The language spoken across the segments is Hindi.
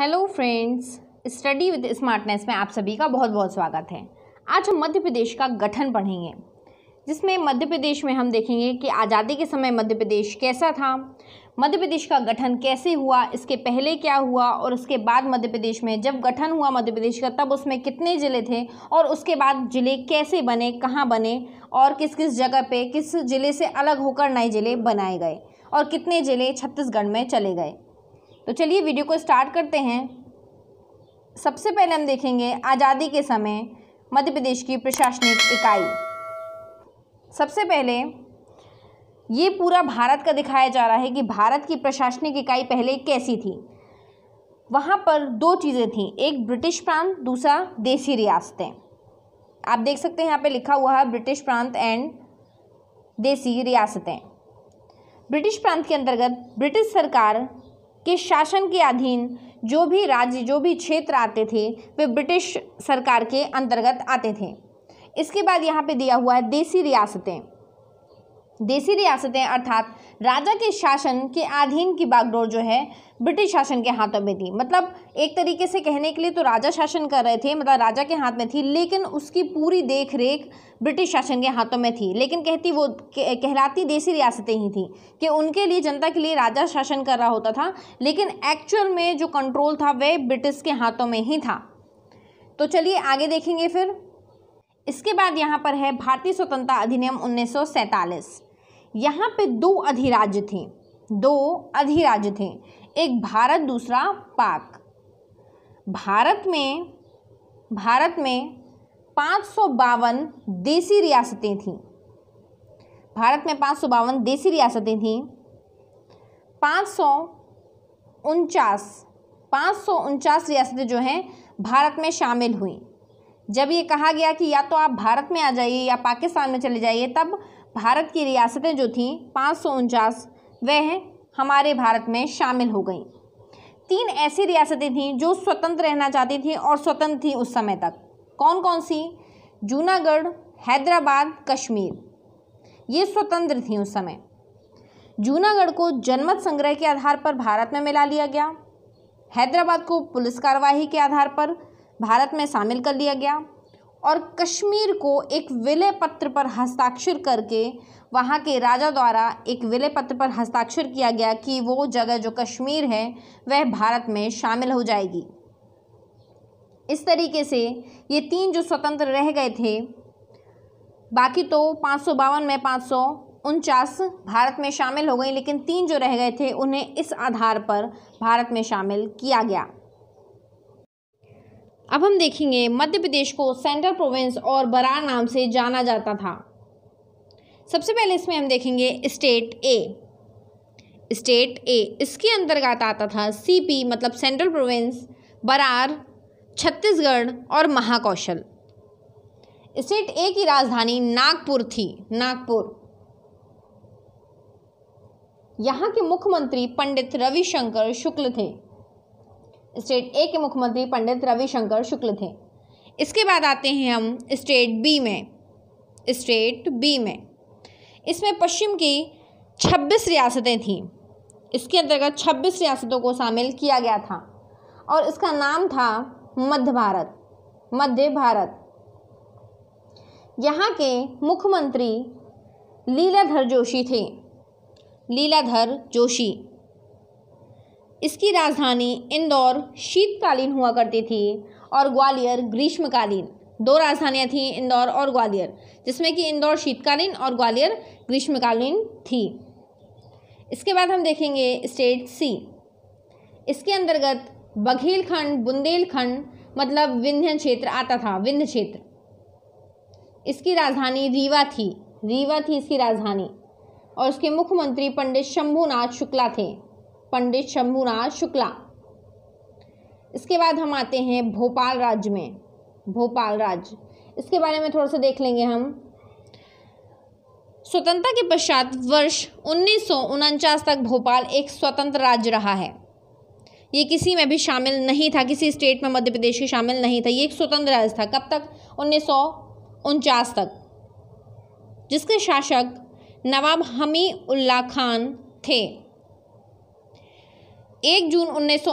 hello friends study with smartness में आप सभी का बहुत बहुत स्वागत है आज हम मध्य प्रदेश का गठन पढ़ेंगे जिसमें मध्य प्रदेश में हम देखेंगे कि आज़ादी के समय मध्य प्रदेश कैसा था मध्य प्रदेश का गठन कैसे हुआ इसके पहले क्या हुआ और उसके बाद मध्य प्रदेश में जब गठन हुआ मध्य प्रदेश का तब उसमें कितने ज़िले थे और उसके बाद ज़िले कैसे बने कहाँ बने और किस किस जगह पे किस ज़िले से अलग होकर नए ज़िले बनाए गए और कितने ज़िले छत्तीसगढ़ में चले गए तो चलिए वीडियो को स्टार्ट करते हैं सबसे पहले हम देखेंगे आज़ादी के समय मध्य प्रदेश की प्रशासनिक इकाई सबसे पहले ये पूरा भारत का दिखाया जा रहा है कि भारत की प्रशासनिक इकाई पहले कैसी थी वहाँ पर दो चीज़ें थीं एक ब्रिटिश प्रांत दूसरा देसी रियासतें आप देख सकते हैं यहाँ पे लिखा हुआ है ब्रिटिश प्रांत एंड देसी रियासतें ब्रिटिश प्रांत के अंतर्गत ब्रिटिश सरकार के शासन के अधीन जो भी राज्य जो भी क्षेत्र आते थे वे ब्रिटिश सरकार के अंतर्गत आते थे इसके बाद यहाँ पे दिया हुआ है देसी रियासतें देसी रियासतें अर्थात राजा के शासन के अधीन की बागडोर जो है ब्रिटिश शासन के हाथों में थी मतलब एक तरीके से कहने के लिए तो राजा शासन कर रहे थे मतलब राजा के हाथ में थी लेकिन उसकी पूरी देख रेख ब्रिटिश शासन के हाथों में थी लेकिन कहती वो कहलाती देसी रियासतें ही थी कि उनके लिए जनता के लिए राजा शासन कर रहा होता था लेकिन एक्चुअल में जो कंट्रोल था वह ब्रिटिश के हाथों में ही था तो चलिए आगे देखेंगे फिर इसके बाद यहाँ पर है भारतीय स्वतंत्रता अधिनियम उन्नीस यहाँ पे दो अधिराज्य थे दो अधिराज्य थे एक भारत दूसरा पाक भारत में भारत में पाँच सौ बावन देसी रियासतें थीं भारत में पाँच सौ बावन देसी रियासतें थीं पाँच सौ उनचास पाँच सौ उनचास रियासतें जो हैं भारत में शामिल हुई जब ये कहा गया कि या तो आप भारत में आ जाइए या पाकिस्तान में चले जाइए तब भारत की रियासतें जो थीं पाँच वह हमारे भारत में शामिल हो गईं तीन ऐसी रियासतें थीं जो स्वतंत्र रहना चाहती थीं और स्वतंत्र थीं उस समय तक कौन कौन सी जूनागढ़ हैदराबाद कश्मीर ये स्वतंत्र थी उस समय जूनागढ़ को जनमत संग्रह के आधार पर भारत में मिला लिया गया हैदराबाद को पुलिस कार्यवाही के आधार पर भारत में शामिल कर लिया गया और कश्मीर को एक विलय पत्र पर हस्ताक्षर करके वहाँ के राजा द्वारा एक विलय पत्र पर हस्ताक्षर किया गया कि वो जगह जो कश्मीर है वह भारत में शामिल हो जाएगी इस तरीके से ये तीन जो स्वतंत्र रह गए थे बाकी तो पाँच सौ बावन में पाँच सौ उनचास भारत में शामिल हो गई लेकिन तीन जो रह गए थे उन्हें इस आधार पर भारत में शामिल किया गया अब हम देखेंगे मध्य प्रदेश को सेंट्रल प्रोविंस और बरार नाम से जाना जाता था सबसे पहले इसमें हम देखेंगे स्टेट ए स्टेट ए इसके अंतर्गत आता था सीपी मतलब सेंट्रल प्रोविंस बरार छत्तीसगढ़ और महाकौशल स्टेट ए की राजधानी नागपुर थी नागपुर यहाँ के मुख्यमंत्री पंडित रविशंकर शुक्ल थे स्टेट ए के मुख्यमंत्री पंडित रविशंकर शुक्ल थे इसके बाद आते हैं हम स्टेट बी में स्टेट बी में इसमें पश्चिम की छब्बीस रियासतें थीं इसके अंतर्गत छब्बीस रियासतों को शामिल किया गया था और इसका नाम था मध्य भारत मध्य भारत यहाँ के मुख्यमंत्री लीलाधर जोशी थे लीलाधर जोशी इसकी राजधानी इंदौर शीतकालीन हुआ करती थी और ग्वालियर ग्रीष्मकालीन दो राजधानियाँ थीं इंदौर और ग्वालियर जिसमें कि इंदौर शीतकालीन और ग्वालियर ग्रीष्मकालीन थी इसके बाद हम देखेंगे स्टेट सी इसके अंतर्गत बघेलखंड बुंदेलखंड मतलब विंध्य क्षेत्र आता था विंध्य क्षेत्र इसकी राजधानी रीवा थी रीवा थी इसकी राजधानी और उसके मुख्यमंत्री पंडित शंभुनाथ शुक्ला थे पंडित शंभुनाथ शुक्ला इसके बाद हम आते हैं भोपाल राज्य में भोपाल राज्य इसके बारे में थोड़ा सा देख लेंगे हम स्वतंत्रता के पश्चात वर्ष उन्नीस तक भोपाल एक स्वतंत्र राज्य रहा है ये किसी में भी शामिल नहीं था किसी स्टेट में मध्य प्रदेश के शामिल नहीं था ये एक स्वतंत्र राज्य था कब तक उन्नीस तक जिसके शासक नवाब हमी उल्ला खान थे एक जून उन्नीस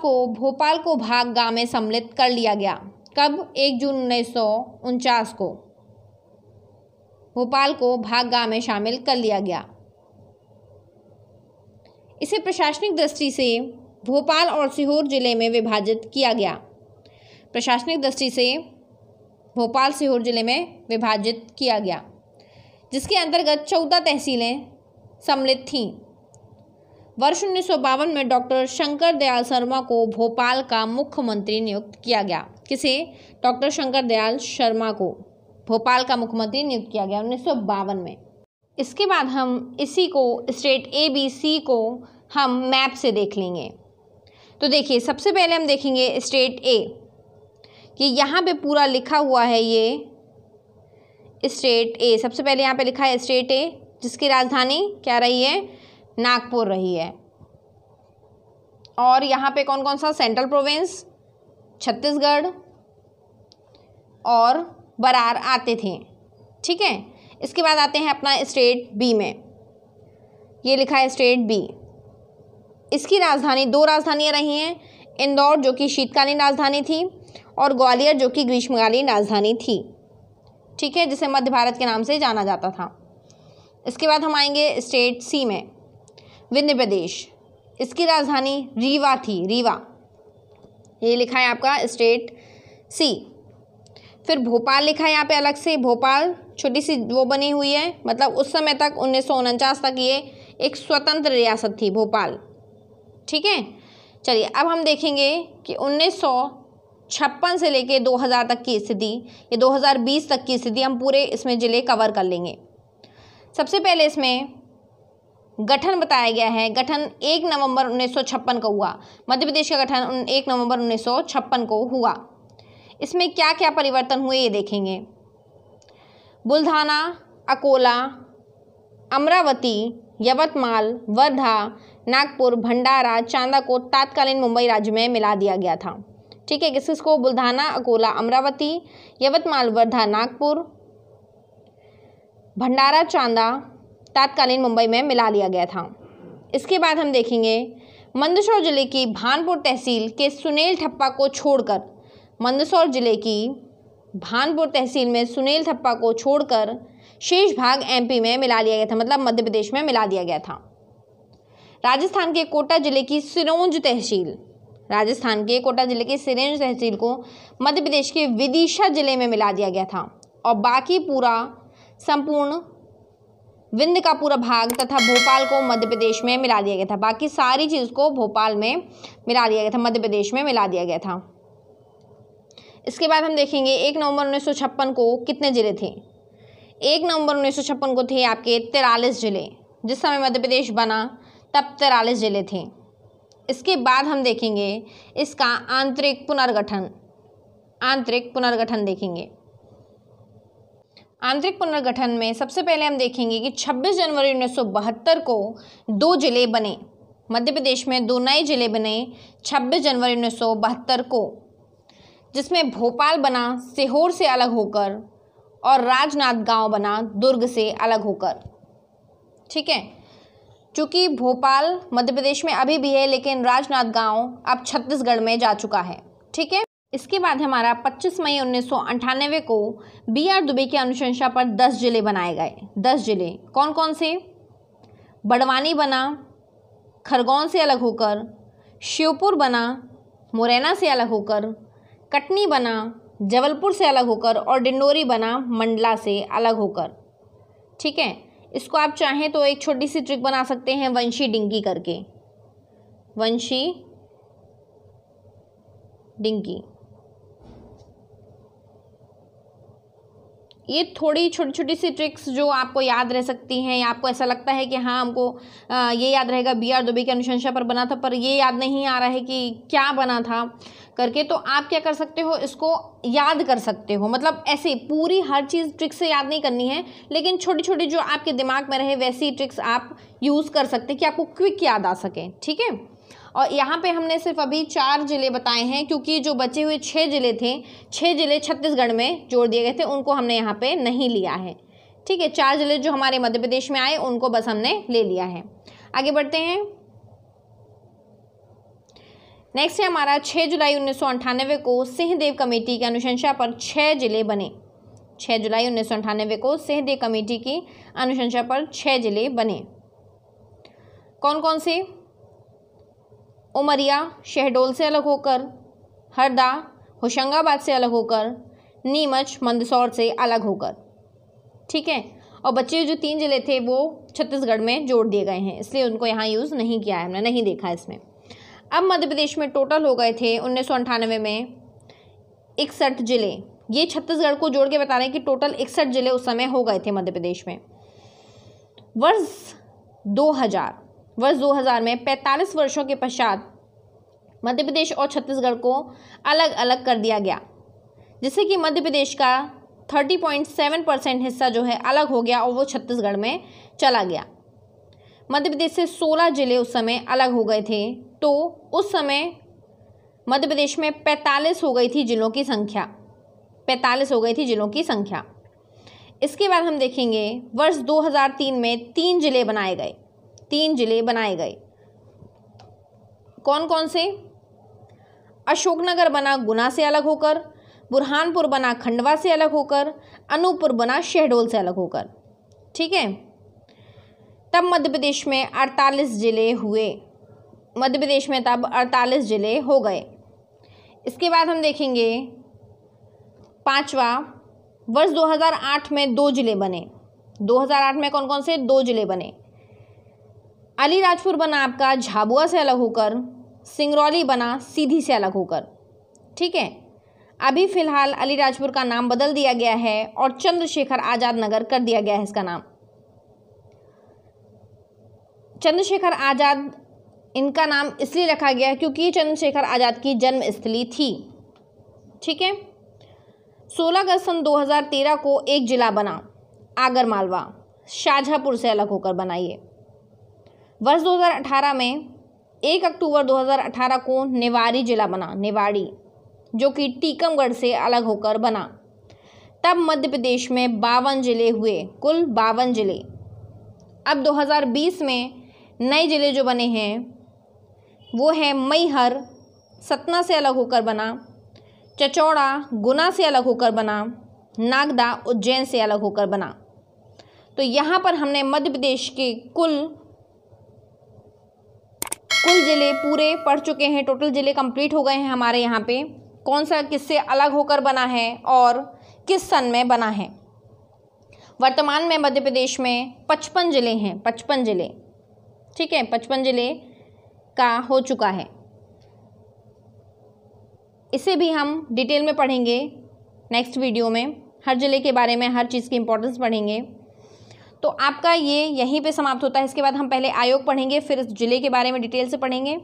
को भोपाल को भाग गांव में सम्मिलित कर लिया गया कब एक जून उन्नीस को भोपाल को भागगा में शामिल कर लिया गया इसे प्रशासनिक दृष्टि से भोपाल और सीहोर जिले में विभाजित किया गया प्रशासनिक दृष्टि से भोपाल सीहोर जिले में विभाजित किया गया जिसके अंतर्गत चौदह तहसीलें सम्मिलित थीं वर्ष उन्नीस में डॉक्टर शंकर दयाल शर्मा को भोपाल का मुख्यमंत्री नियुक्त किया गया किसे डॉक्टर शंकर दयाल शर्मा को भोपाल का मुख्यमंत्री नियुक्त किया गया उन्नीस में इसके बाद हम इसी को स्टेट ए बी सी को हम मैप से देख लेंगे तो देखिए सबसे पहले हम देखेंगे स्टेट ए कि यहाँ पे पूरा लिखा हुआ है ये स्टेट ए सबसे पहले यहाँ पे लिखा है स्टेट ए जिसकी राजधानी क्या रही है नागपुर रही है और यहाँ पे कौन कौन सा सेंट्रल प्रोविंस छत्तीसगढ़ और बरार आते थे ठीक है इसके बाद आते हैं अपना स्टेट बी में ये लिखा है स्टेट बी इसकी राजधानी दो राजधानियाँ रही हैं इंदौर जो कि शीतकालीन राजधानी थी और ग्वालियर जो कि ग्रीष्मकालीन राजधानी थी ठीक है जिसे मध्य भारत के नाम से जाना जाता था इसके बाद हम आएंगे स्टेट सी में विंध्य प्रदेश इसकी राजधानी रीवा थी रीवा ये लिखा है आपका स्टेट सी फिर भोपाल लिखा है यहाँ पे अलग से भोपाल छोटी सी वो बनी हुई है मतलब उस समय तक उन्नीस तक ये एक स्वतंत्र रियासत थी भोपाल ठीक है चलिए अब हम देखेंगे कि उन्नीस छप्पन से लेके 2000 तक की स्थिति या 2020 तक की स्थिति हम पूरे इसमें ज़िले कवर कर लेंगे सबसे पहले इसमें गठन बताया गया है गठन एक नवंबर उन्नीस को हुआ मध्य प्रदेश का गठन एक नवंबर उन्नीस को हुआ इसमें क्या क्या परिवर्तन हुए ये देखेंगे बुल्धाना अकोला अमरावती यवतमाल वर्धा नागपुर भंडारा चांदा को तात्कालीन मुंबई राज्य में मिला दिया गया था ठीक है किस किस बुल्धाना अकोला अमरावती यवतमाल वर्धा नागपुर भंडारा चांदा तत्कालीन मुंबई में मिला लिया गया था इसके बाद हम देखेंगे मंदसौर जिले की भानपुर तहसील के सुनील ठप्पा को छोड़कर मंदसौर जिले की भानपुर तहसील में सुनील थप्पा को छोड़कर शेष भाग एमपी में मिला लिया गया था मतलब मध्य प्रदेश में मिला दिया गया था राजस्थान के कोटा जिले की सिरोंज तहसील राजस्थान के कोटा जिले के सिरोंज तहसील को मध्य प्रदेश के विदिशा जिले में मिला दिया गया था और बाकी पूरा संपूर्ण विंध्य का पूरा भाग तथा भोपाल को मध्य प्रदेश में मिला दिया गया था बाकी सारी चीज़ को भोपाल में मिला दिया गया था मध्य प्रदेश में मिला दिया गया था इसके बाद हम देखेंगे एक नवंबर उन्नीस को कितने ज़िले थे एक नवंबर उन्नीस को थे आपके तिरालीस ज़िले जिस समय मध्य प्रदेश बना तब तिरालीस ज़िले थे इसके बाद हम देखेंगे इसका आंतरिक पुनर्गठन आंतरिक पुनर्गठन देखेंगे आंतरिक पुनर्गठन में सबसे पहले हम देखेंगे कि 26 जनवरी उन्नीस को दो जिले बने मध्य प्रदेश में दो नए जिले बने 26 जनवरी उन्नीस को जिसमें भोपाल बना सीहोर से अलग होकर और राजनाथ गांव बना दुर्ग से अलग होकर ठीक है चूँकि भोपाल मध्य प्रदेश में अभी भी है लेकिन राजनाथ गांव अब छत्तीसगढ़ में जा चुका है ठीक है इसके बाद हमारा 25 मई उन्नीस को बी आर दुबे की अनुशंसा पर 10 जिले बनाए गए 10 जिले कौन कौन से बड़वानी बना खरगोन से अलग होकर श्योपुर बना मुरैना से अलग होकर कटनी बना जबलपुर से अलग होकर और डिंडोरी बना मंडला से अलग होकर ठीक है इसको आप चाहें तो एक छोटी सी ट्रिक बना सकते हैं वंशी डिंकी करके वंशी डिंकी ये थोड़ी छोटी छोटी सी ट्रिक्स जो आपको याद रह सकती हैं या आपको ऐसा लगता है कि हाँ हमको ये याद रहेगा बी आर दुबे की अनुशंसा पर बना था पर ये याद नहीं आ रहा है कि क्या बना था करके तो आप क्या कर सकते हो इसको याद कर सकते हो मतलब ऐसे पूरी हर चीज़ ट्रिक्स से याद नहीं करनी है लेकिन छोटी छोटी जो आपके दिमाग में रहे वैसी ट्रिक्स आप यूज़ कर सकते हैं कि आपको क्विक याद आ सके ठीक है और यहाँ पे हमने सिर्फ अभी चार ज़िले बताए हैं क्योंकि जो बचे हुए छः ज़िले थे छः ज़िले छत्तीसगढ़ में जोड़ दिए गए थे उनको हमने यहाँ पे नहीं लिया है ठीक है चार ज़िले जो हमारे मध्य प्रदेश में आए उनको बस हमने ले लिया है आगे बढ़ते हैं नेक्स्ट है हमारा छः जुलाई उन्नीस को सिंहदेव कमेटी की अनुशंसा पर छः जिले बने छः जुलाई उन्नीस को सिंहदेव कमेटी की अनुशंसा पर छः जिले बने कौन कौन से उमरिया शहडोल से अलग होकर हरदा होशंगाबाद से अलग होकर नीमच मंदसौर से अलग होकर ठीक है और बच्चे जो तीन ज़िले थे वो छत्तीसगढ़ में जोड़ दिए गए हैं इसलिए उनको यहाँ यूज़ नहीं किया है हमने नहीं देखा इसमें अब मध्य प्रदेश में टोटल हो गए थे उन्नीस में इकसठ ज़िले ये छत्तीसगढ़ को जोड़ के बता रहे हैं कि टोटल इकसठ ज़िले उस समय हो गए थे मध्य प्रदेश में वर्ष हज़ार वर्ष 2000 में 45 वर्षों के पश्चात मध्य प्रदेश और छत्तीसगढ़ को अलग अलग कर दिया गया जिससे कि मध्य प्रदेश का 30.7 परसेंट हिस्सा जो है अलग हो गया और वो छत्तीसगढ़ में चला गया मध्य प्रदेश से 16 जिले उस समय अलग हो गए थे तो उस समय मध्य प्रदेश में 45 हो गई थी जिलों की संख्या 45 हो गई थी जिलों की संख्या इसके बाद हम देखेंगे वर्ष 2003 में तीन जिले बनाए गए तीन जिले बनाए गए कौन कौन से अशोकनगर बना गुना से अलग होकर बुरहानपुर बना खंडवा से अलग होकर अनूपपुर बना शहडोल से अलग होकर ठीक है तब मध्य प्रदेश में अड़तालीस जिले हुए मध्य प्रदेश में तब अड़तालीस जिले हो गए इसके बाद हम देखेंगे पांचवा वर्ष 2008 में दो जिले बने 2008 में कौन कौन से दो जिले बने अलीराजपुर बना आपका झाबुआ से अलग होकर सिंगरौली बना सीधी से अलग होकर ठीक है अभी फ़िलहाल अलीराजपुर का नाम बदल दिया गया है और चंद्रशेखर आज़ाद नगर कर दिया गया है इसका नाम चंद्रशेखर आज़ाद इनका नाम इसलिए रखा गया क्योंकि चंद्रशेखर आज़ाद की जन्मस्थली थी ठीक है 16 अगस्त सन 2013 को एक जिला बना आगर मालवा शाहजहाँपुर से अलग होकर बनाइए वर्ष 2018 में 1 अक्टूबर 2018 को नेवाड़ी जिला बना नेवाड़ी जो कि टीकमगढ़ से अलग होकर बना तब मध्य प्रदेश में बावन जिले हुए कुल बावन जिले अब 2020 में नए जिले जो बने हैं वो है मैहर सतना से अलग होकर बना चचौड़ा गुना से अलग होकर बना नागदा उज्जैन से अलग होकर बना तो यहाँ पर हमने मध्य प्रदेश के कुल कुल ज़िले पूरे पढ़ चुके हैं टोटल ज़िले कंप्लीट हो गए हैं हमारे यहाँ पे कौन सा किससे अलग होकर बना है और किस सन में बना है वर्तमान में मध्य प्रदेश में पचपन ज़िले हैं पचपन ज़िले ठीक है पचपन ज़िले का हो चुका है इसे भी हम डिटेल में पढ़ेंगे नेक्स्ट वीडियो में हर ज़िले के बारे में हर चीज़ की इम्पोर्टेंस पढ़ेंगे तो आपका ये यहीं पे समाप्त होता है इसके बाद हम पहले आयोग पढ़ेंगे फिर इस जिले के बारे में डिटेल से पढ़ेंगे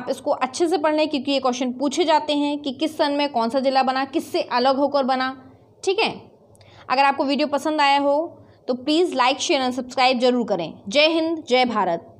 आप इसको अच्छे से पढ़ लें क्योंकि ये क्वेश्चन पूछे जाते हैं कि किस सन में कौन सा ज़िला बना किससे अलग होकर बना ठीक है अगर आपको वीडियो पसंद आया हो तो please like share and subscribe जरूर करें जय हिंद जय भारत